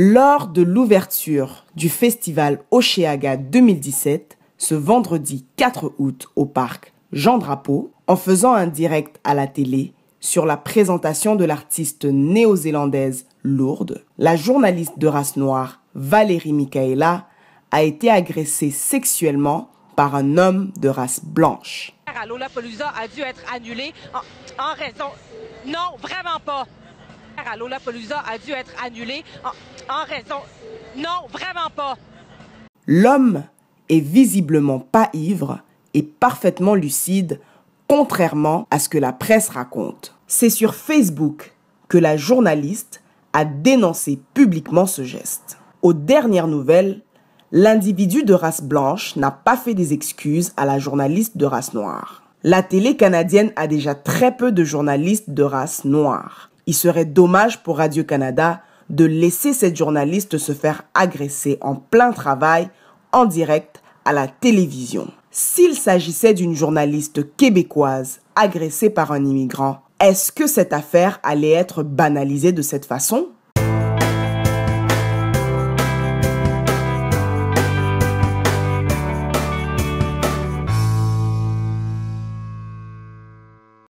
Lors de l'ouverture du festival Oceaga 2017, ce vendredi 4 août au parc Jean Drapeau, en faisant un direct à la télé sur la présentation de l'artiste néo-zélandaise Lourdes, la journaliste de race noire Valérie Michaela a été agressée sexuellement par un homme de race blanche. a dû être en raison... Non, vraiment pas à a dû être annulé en, raison... Non, vraiment pas. L'homme est visiblement pas ivre et parfaitement lucide, contrairement à ce que la presse raconte. C'est sur Facebook que la journaliste a dénoncé publiquement ce geste. Aux dernières nouvelles, l'individu de race blanche n'a pas fait des excuses à la journaliste de race noire. La télé canadienne a déjà très peu de journalistes de race noire. Il serait dommage pour Radio-Canada de laisser cette journaliste se faire agresser en plein travail, en direct, à la télévision. S'il s'agissait d'une journaliste québécoise agressée par un immigrant, est-ce que cette affaire allait être banalisée de cette façon